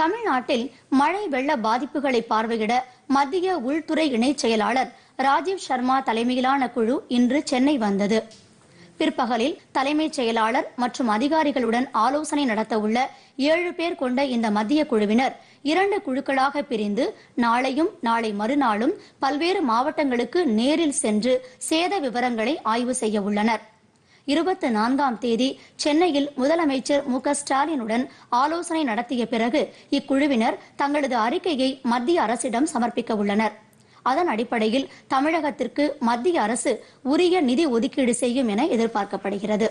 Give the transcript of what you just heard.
தமிழ்நாட்டில் மழை வெள்ள பாதிப்புகளை பார்வையிட மத்திய உள்துறை இணைச் செயலாளர் ராஜீவ் சர்மா தலைமையிலான குழு இன்று சென்னை வந்தது பிற்பகலில் தலைமைச் செயலாளர் மற்றும் அதிகாரிகளுடன் ஆலோசனை நடத்தவுள்ள ஏழு பேர் கொண்ட இந்த மத்திய குழுவினர் இரண்டு குழுக்களாக பிரிந்து நாளையும் நாளை மறுநாளும் பல்வேறு மாவட்டங்களுக்கு நேரில் சென்று சேத விவரங்களை ஆய்வு செய்ய உள்ளனர் இருபத்தி நான்காம் தேதி சென்னையில் முதலமைச்சர் மு ஸ்டாலினுடன் ஆலோசனை நடத்திய பிறகு இக்குழுவினர் தங்களது அறிக்கையை மத்திய அரசிடம் சமர்ப்பிக்க உள்ளனர் அதன் அடிப்படையில் தமிழகத்திற்கு மத்திய அரசு உரிய நிதி ஒதுக்கீடு செய்யும் என எதிர்பார்க்கப்படுகிறது